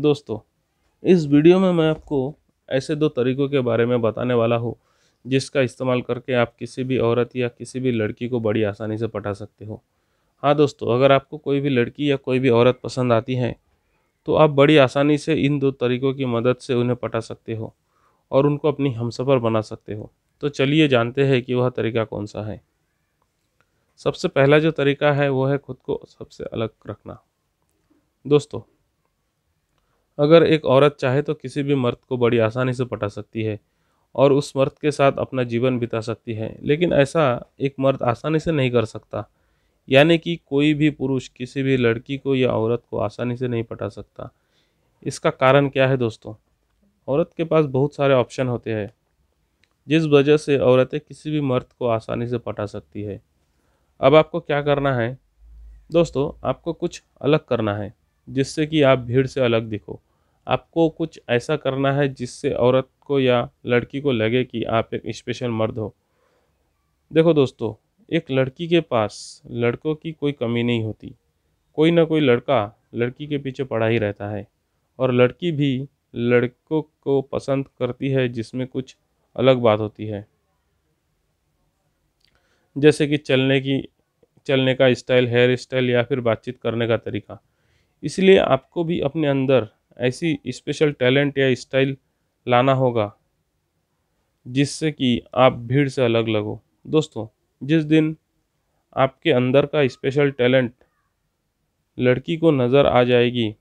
दोस्तों इस वीडियो में मैं आपको ऐसे दो तरीक़ों के बारे में बताने वाला हूँ जिसका इस्तेमाल करके आप किसी भी औरत या किसी भी लड़की को बड़ी आसानी से पटा सकते हो हाँ दोस्तों अगर आपको कोई भी लड़की या कोई भी औरत पसंद आती है तो आप बड़ी आसानी से इन दो तरीक़ों की मदद से उन्हें पटा सकते हो और उनको अपनी हमसफ़र बना सकते हो तो चलिए जानते हैं कि वह तरीका कौन सा है सबसे पहला जो तरीका है वो है ख़ुद को सबसे अलग रखना दोस्तों अगर एक औरत चाहे तो किसी भी मर्द को बड़ी आसानी से पटा सकती है और उस मर्द के साथ अपना जीवन बिता सकती है लेकिन ऐसा एक मर्द आसानी से नहीं कर सकता यानी कि कोई भी पुरुष किसी भी लड़की को या औरत को आसानी से नहीं पटा सकता इसका कारण क्या है दोस्तों औरत के पास बहुत सारे ऑप्शन होते हैं जिस वजह से औरतें किसी भी मर्द को आसानी से पटा सकती है अब आपको क्या करना है दोस्तों आपको कुछ अलग करना है जिससे कि आप भीड़ से अलग दिखो आपको कुछ ऐसा करना है जिससे औरत को या लड़की को लगे कि आप एक स्पेशल मर्द हो देखो दोस्तों एक लड़की के पास लड़कों की कोई कमी नहीं होती कोई ना कोई लड़का लड़की के पीछे पड़ा ही रहता है और लड़की भी लड़कों को पसंद करती है जिसमें कुछ अलग बात होती है जैसे कि चलने की चलने का स्टाइल हेयर स्टाइल या फिर बातचीत करने का तरीका इसलिए आपको भी अपने अंदर ऐसी स्पेशल टैलेंट या स्टाइल लाना होगा जिससे कि आप भीड़ से अलग लगो दोस्तों जिस दिन आपके अंदर का स्पेशल टैलेंट लड़की को नज़र आ जाएगी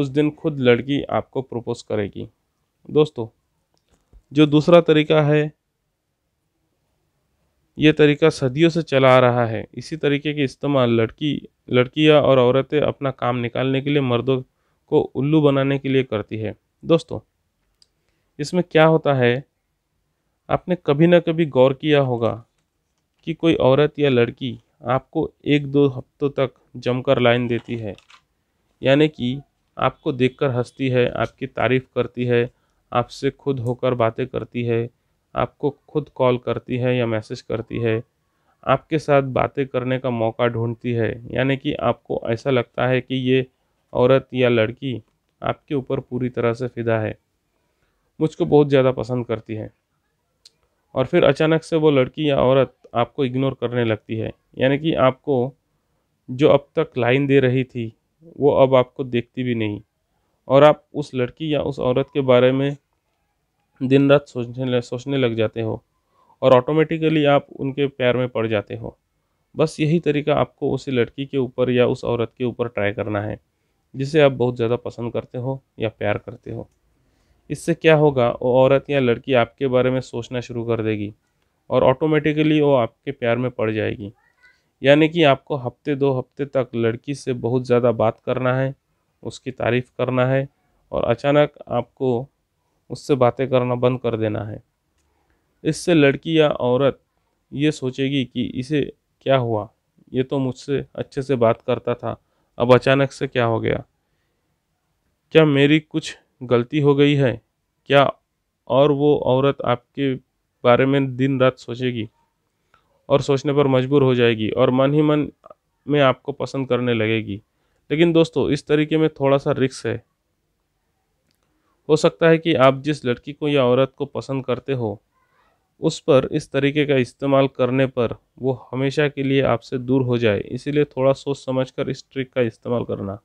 उस दिन खुद लड़की आपको प्रपोज करेगी दोस्तों जो दूसरा तरीका है ये तरीका सदियों से चला आ रहा है इसी तरीके के इस्तेमाल लड़की लड़कियां और औरतें अपना काम निकालने के लिए मर्दों को उल्लू बनाने के लिए करती है दोस्तों इसमें क्या होता है आपने कभी ना कभी गौर किया होगा कि कोई औरत या लड़की आपको एक दो हफ्तों तक जमकर लाइन देती है यानी कि आपको देखकर हंसती है आपकी तारीफ़ करती है आपसे खुद होकर बातें करती है आपको खुद कॉल करती है या मैसेज करती है आपके साथ बातें करने का मौका ढूंढती है यानी कि आपको ऐसा लगता है कि ये औरत या लड़की आपके ऊपर पूरी तरह से फिदा है मुझको बहुत ज़्यादा पसंद करती है और फिर अचानक से वो लड़की या औरत आपको इग्नोर करने लगती है यानी कि आपको जो अब तक लाइन दे रही थी वो अब आपको देखती भी नहीं और आप उस लड़की या उस औरत के बारे में दिन रात सोचने सोचने लग जाते हो और ऑटोमेटिकली आप उनके प्यार में पड़ जाते हो बस यही तरीका आपको उसी लड़की के ऊपर या उस औरत के ऊपर ट्राई करना है जिसे आप बहुत ज़्यादा पसंद करते हो या प्यार करते हो इससे क्या होगा वो औरत या लड़की आपके बारे में सोचना शुरू कर देगी और ऑटोमेटिकली वो आपके प्यार में पड़ जाएगी यानी कि आपको हफ्ते दो हफ्ते तक लड़की से बहुत ज़्यादा बात करना है उसकी तारीफ़ करना है और अचानक आपको उससे बातें करना बंद कर देना है इससे लड़की या औरत ये सोचेगी कि इसे क्या हुआ ये तो मुझसे अच्छे से बात करता था अब अचानक से क्या हो गया क्या मेरी कुछ गलती हो गई है क्या और वो औरत आपके बारे में दिन रात सोचेगी और सोचने पर मजबूर हो जाएगी और मन ही मन में आपको पसंद करने लगेगी लेकिन दोस्तों इस तरीके में थोड़ा सा रिक्स है हो सकता है कि आप जिस लड़की को या औरत को पसंद करते हो उस पर इस तरीके का इस्तेमाल करने पर वो हमेशा के लिए आपसे दूर हो जाए इसीलिए थोड़ा सोच समझ कर इस ट्रिक का इस्तेमाल करना